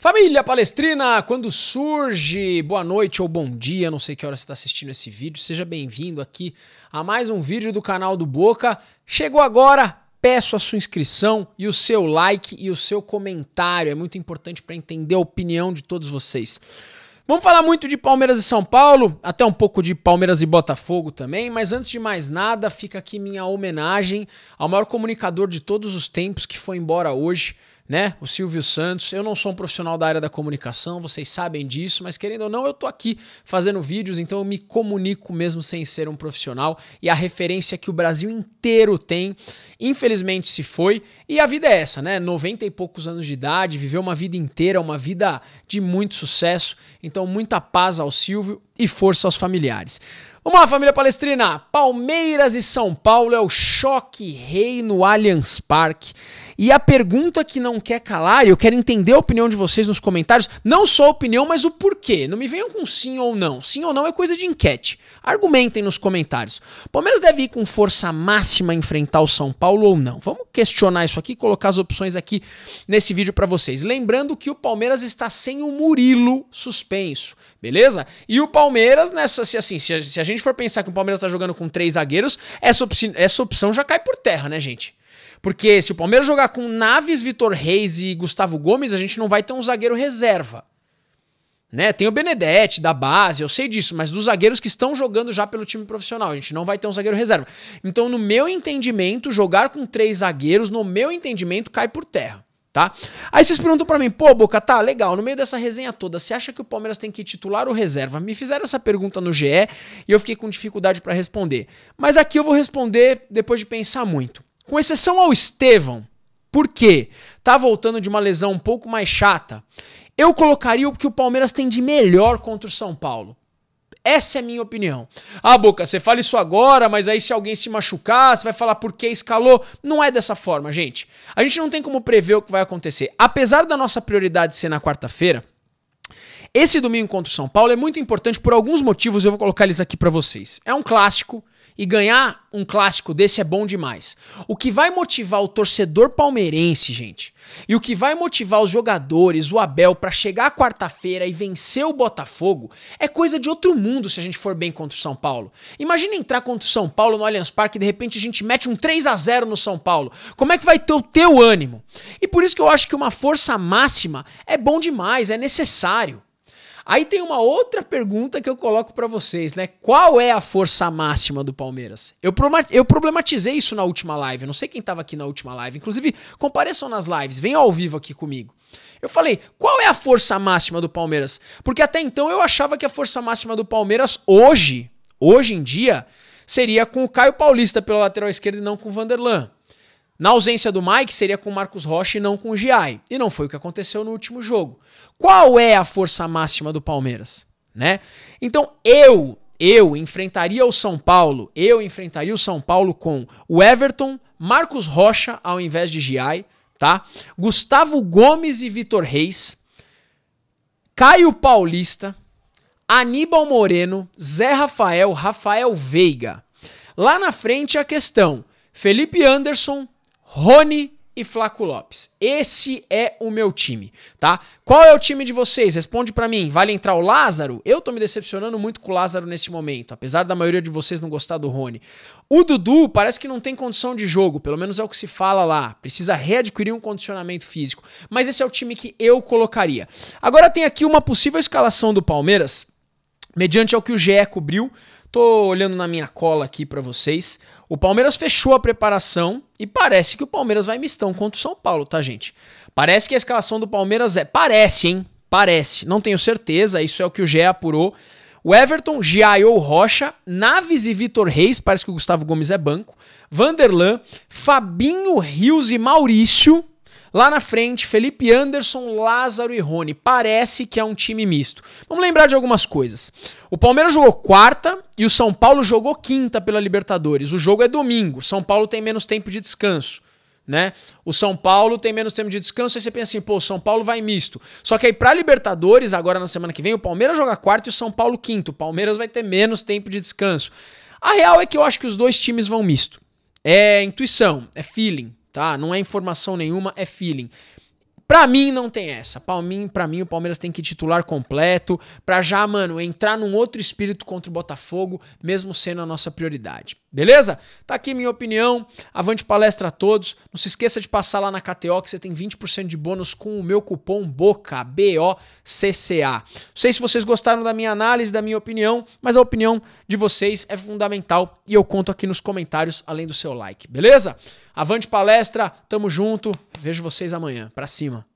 Família Palestrina, quando surge, boa noite ou bom dia, não sei que hora você está assistindo esse vídeo, seja bem-vindo aqui a mais um vídeo do canal do Boca. Chegou agora, peço a sua inscrição e o seu like e o seu comentário, é muito importante para entender a opinião de todos vocês. Vamos falar muito de Palmeiras e São Paulo, até um pouco de Palmeiras e Botafogo também, mas antes de mais nada, fica aqui minha homenagem ao maior comunicador de todos os tempos que foi embora hoje né? O Silvio Santos. Eu não sou um profissional da área da comunicação, vocês sabem disso, mas querendo ou não, eu tô aqui fazendo vídeos, então eu me comunico mesmo sem ser um profissional e a referência que o Brasil inteiro tem, infelizmente se foi. E a vida é essa, né? 90 e poucos anos de idade, viveu uma vida inteira, uma vida de muito sucesso. Então muita paz ao Silvio, e força aos familiares. Vamos lá, família palestrina! Palmeiras e São Paulo é o choque rei no Allianz Parque. E a pergunta que não quer calar, e eu quero entender a opinião de vocês nos comentários, não só a opinião, mas o porquê. Não me venham com sim ou não. Sim ou não é coisa de enquete. Argumentem nos comentários. Palmeiras deve ir com força máxima enfrentar o São Paulo ou não? Vamos questionar isso aqui, colocar as opções aqui nesse vídeo para vocês. Lembrando que o Palmeiras está sem o Murilo suspenso, beleza? E o Palmeiras Palmeiras, nessa, né? se, assim, se a, se a gente for pensar que o Palmeiras tá jogando com três zagueiros, essa, op essa opção já cai por terra, né, gente? Porque se o Palmeiras jogar com Naves, Vitor Reis e Gustavo Gomes, a gente não vai ter um zagueiro reserva. Né? Tem o Benedetti da base, eu sei disso, mas dos zagueiros que estão jogando já pelo time profissional, a gente não vai ter um zagueiro reserva. Então, no meu entendimento, jogar com três zagueiros, no meu entendimento, cai por terra tá? Aí vocês perguntam para mim, pô, Boca, tá, legal, no meio dessa resenha toda, você acha que o Palmeiras tem que titular ou reserva? Me fizeram essa pergunta no GE e eu fiquei com dificuldade para responder. Mas aqui eu vou responder depois de pensar muito. Com exceção ao Estevão, porque tá voltando de uma lesão um pouco mais chata, eu colocaria o que o Palmeiras tem de melhor contra o São Paulo. Essa é a minha opinião. Ah, Boca, você fala isso agora, mas aí se alguém se machucar, você vai falar por que escalou. Não é dessa forma, gente. A gente não tem como prever o que vai acontecer. Apesar da nossa prioridade ser na quarta-feira, esse domingo contra o São Paulo é muito importante por alguns motivos, eu vou colocar eles aqui para vocês. É um clássico, e ganhar um clássico desse é bom demais. O que vai motivar o torcedor palmeirense, gente, e o que vai motivar os jogadores, o Abel, para chegar quarta-feira e vencer o Botafogo, é coisa de outro mundo se a gente for bem contra o São Paulo. Imagina entrar contra o São Paulo no Allianz Parque e de repente a gente mete um 3 a 0 no São Paulo. Como é que vai ter o teu ânimo? E por isso que eu acho que uma força máxima é bom demais, é necessário. Aí tem uma outra pergunta que eu coloco para vocês, né? Qual é a força máxima do Palmeiras? Eu problematizei isso na última live, eu não sei quem estava aqui na última live, inclusive compareçam nas lives, venham ao vivo aqui comigo. Eu falei, qual é a força máxima do Palmeiras? Porque até então eu achava que a força máxima do Palmeiras hoje, hoje em dia, seria com o Caio Paulista pela lateral esquerda e não com o Vanderlan. Na ausência do Mike, seria com o Marcos Rocha e não com o Giai. E não foi o que aconteceu no último jogo. Qual é a força máxima do Palmeiras? Né? Então eu, eu enfrentaria o São Paulo, eu enfrentaria o São Paulo com o Everton, Marcos Rocha ao invés de Giai, tá? Gustavo Gomes e Vitor Reis, Caio Paulista, Aníbal Moreno, Zé Rafael, Rafael Veiga. Lá na frente a questão: Felipe Anderson, Rony e Flaco Lopes. Esse é o meu time, tá? Qual é o time de vocês? Responde para mim. Vale entrar o Lázaro? Eu tô me decepcionando muito com o Lázaro nesse momento, apesar da maioria de vocês não gostar do Rony. O Dudu parece que não tem condição de jogo, pelo menos é o que se fala lá. Precisa readquirir um condicionamento físico. Mas esse é o time que eu colocaria. Agora tem aqui uma possível escalação do Palmeiras, mediante ao que o GE cobriu. Tô olhando na minha cola aqui para vocês. O Palmeiras fechou a preparação e parece que o Palmeiras vai mistão contra o São Paulo, tá, gente? Parece que a escalação do Palmeiras é. Parece, hein? Parece. Não tenho certeza, isso é o que o Gé apurou. O Everton, Giaio Rocha, Naves e Vitor Reis, parece que o Gustavo Gomes é banco. Vanderlan, Fabinho Rios e Maurício. Lá na frente, Felipe Anderson, Lázaro e Rony. Parece que é um time misto. Vamos lembrar de algumas coisas. O Palmeiras jogou quarta e o São Paulo jogou quinta pela Libertadores. O jogo é domingo. São Paulo tem menos tempo de descanso. Né? O São Paulo tem menos tempo de descanso, aí você pensa assim, pô, o São Paulo vai misto. Só que aí pra Libertadores, agora na semana que vem, o Palmeiras joga quarto e o São Paulo quinto. O Palmeiras vai ter menos tempo de descanso. A real é que eu acho que os dois times vão misto. É intuição, é feeling, tá? Não é informação nenhuma, é feeling. Pra mim não tem essa. Pra mim, pra mim o Palmeiras tem que titular completo pra já, mano, entrar num outro espírito contra o Botafogo, mesmo sendo a nossa prioridade. Beleza? Tá aqui minha opinião. Avante palestra a todos. Não se esqueça de passar lá na KTO que você tem 20% de bônus com o meu cupom BOCA, B O C C A. Não sei se vocês gostaram da minha análise, da minha opinião, mas a opinião de vocês é fundamental e eu conto aqui nos comentários além do seu like, beleza? Avante palestra, tamo junto. Vejo vocês amanhã. Pra cima.